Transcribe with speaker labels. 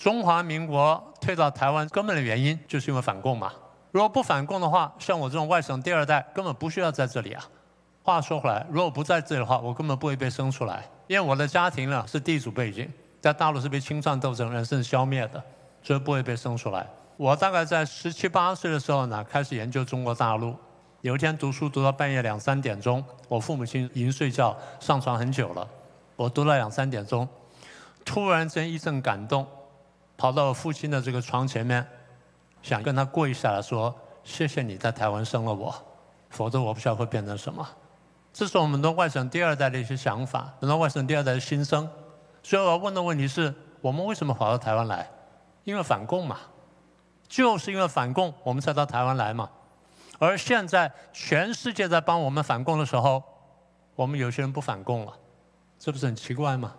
Speaker 1: 中华民国退到台湾，根本的原因就是因为反共嘛。如果不反共的话，像我这种外省第二代，根本不需要在这里啊。话说回来，如果不在这里的话，我根本不会被生出来，因为我的家庭呢是地主背景，在大陆是被清算斗争，甚至消灭的，所以不会被生出来。我大概在十七八岁的时候呢，开始研究中国大陆。有一天读书读到半夜两三点钟，我父母亲已经睡觉上床很久了，我读了两三点钟，突然间一阵感动。跑到父亲的这个床前面，想跟他跪下来说：“谢谢你在台湾生了我，否则我不晓得会变成什么。”这是我们的外省第二代的一些想法，很多外省第二代的心声。所以我要问的问题是：我们为什么跑到台湾来？因为反共嘛，就是因为反共，我们才到台湾来嘛。而现在全世界在帮我们反共的时候，我们有些人不反共了，这不是很奇怪吗？